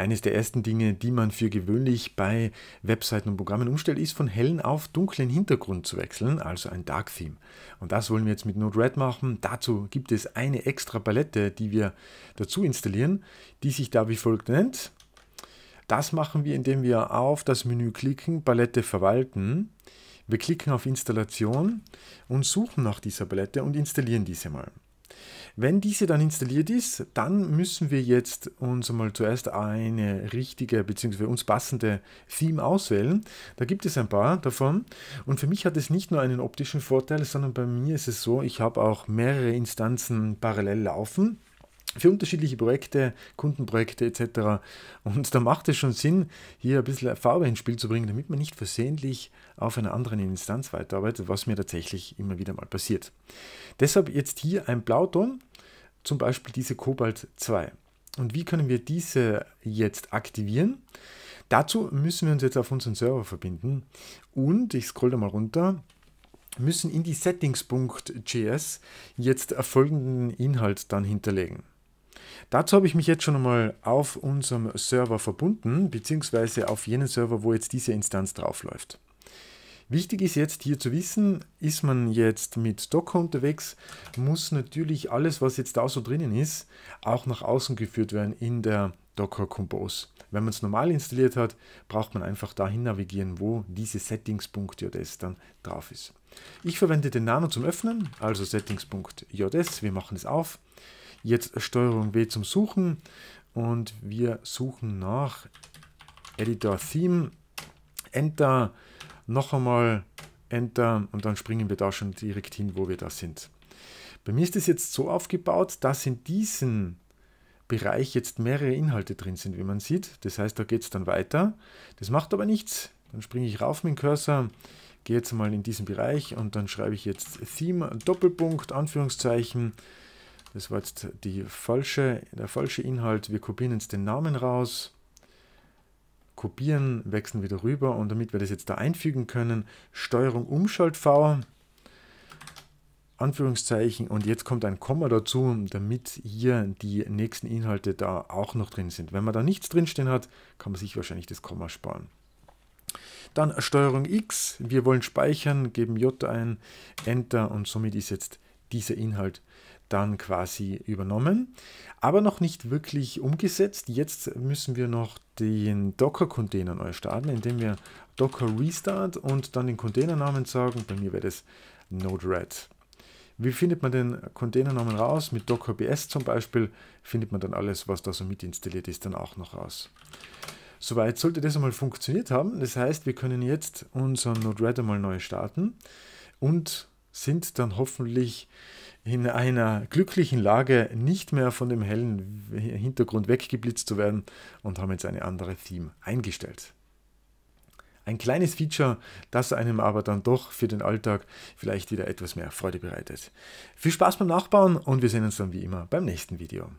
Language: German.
Eines der ersten Dinge, die man für gewöhnlich bei Webseiten und Programmen umstellt, ist von hellen auf dunklen Hintergrund zu wechseln, also ein Dark Theme. Und das wollen wir jetzt mit Node-RED machen. Dazu gibt es eine extra Palette, die wir dazu installieren, die sich da wie folgt nennt. Das machen wir, indem wir auf das Menü klicken, Palette verwalten. Wir klicken auf Installation und suchen nach dieser Palette und installieren diese mal. Wenn diese dann installiert ist, dann müssen wir jetzt uns mal zuerst eine richtige bzw. uns passende Theme auswählen. Da gibt es ein paar davon und für mich hat es nicht nur einen optischen Vorteil, sondern bei mir ist es so, ich habe auch mehrere Instanzen parallel laufen für unterschiedliche Projekte, Kundenprojekte etc. Und da macht es schon Sinn, hier ein bisschen Farbe ins Spiel zu bringen, damit man nicht versehentlich auf einer anderen Instanz weiterarbeitet, was mir tatsächlich immer wieder mal passiert. Deshalb jetzt hier ein Blauton, zum Beispiel diese Cobalt 2. Und wie können wir diese jetzt aktivieren? Dazu müssen wir uns jetzt auf unseren Server verbinden und ich scroll da mal runter müssen in die Settings.js jetzt folgenden Inhalt dann hinterlegen. Dazu habe ich mich jetzt schon einmal auf unserem Server verbunden, beziehungsweise auf jenen Server, wo jetzt diese Instanz draufläuft. Wichtig ist jetzt hier zu wissen, ist man jetzt mit Docker unterwegs, muss natürlich alles, was jetzt da so drinnen ist, auch nach außen geführt werden in der Docker Compose. Wenn man es normal installiert hat, braucht man einfach dahin navigieren, wo diese Settings.js dann drauf ist. Ich verwende den Nano zum Öffnen, also Settings.js, wir machen es auf. Jetzt Steuerung W zum Suchen und wir suchen nach Editor Theme. Enter, noch einmal Enter und dann springen wir da schon direkt hin, wo wir da sind. Bei mir ist es jetzt so aufgebaut, dass in diesem Bereich jetzt mehrere Inhalte drin sind, wie man sieht. Das heißt, da geht es dann weiter. Das macht aber nichts. Dann springe ich rauf mit dem Cursor, gehe jetzt mal in diesen Bereich und dann schreibe ich jetzt Theme, Doppelpunkt, Anführungszeichen, das war jetzt die falsche, der falsche Inhalt. Wir kopieren jetzt den Namen raus, kopieren, wechseln wieder rüber und damit wir das jetzt da einfügen können, Steuerung Umschalt V, Anführungszeichen und jetzt kommt ein Komma dazu, damit hier die nächsten Inhalte da auch noch drin sind. Wenn man da nichts drinstehen hat, kann man sich wahrscheinlich das Komma sparen. Dann Steuerung X, wir wollen speichern, geben J ein, Enter und somit ist jetzt dieser Inhalt dann quasi übernommen, aber noch nicht wirklich umgesetzt. Jetzt müssen wir noch den Docker-Container neu starten, indem wir Docker Restart und dann den Containernamen sagen. Bei mir wäre das Node-RED. Wie findet man den Containernamen raus? Mit Docker BS zum Beispiel findet man dann alles, was da so mit installiert ist, dann auch noch raus. Soweit sollte das einmal funktioniert haben. Das heißt, wir können jetzt unseren Node-RED einmal neu starten und sind dann hoffentlich in einer glücklichen Lage, nicht mehr von dem hellen Hintergrund weggeblitzt zu werden und haben jetzt eine andere Theme eingestellt. Ein kleines Feature, das einem aber dann doch für den Alltag vielleicht wieder etwas mehr Freude bereitet. Viel Spaß beim Nachbauen und wir sehen uns dann wie immer beim nächsten Video.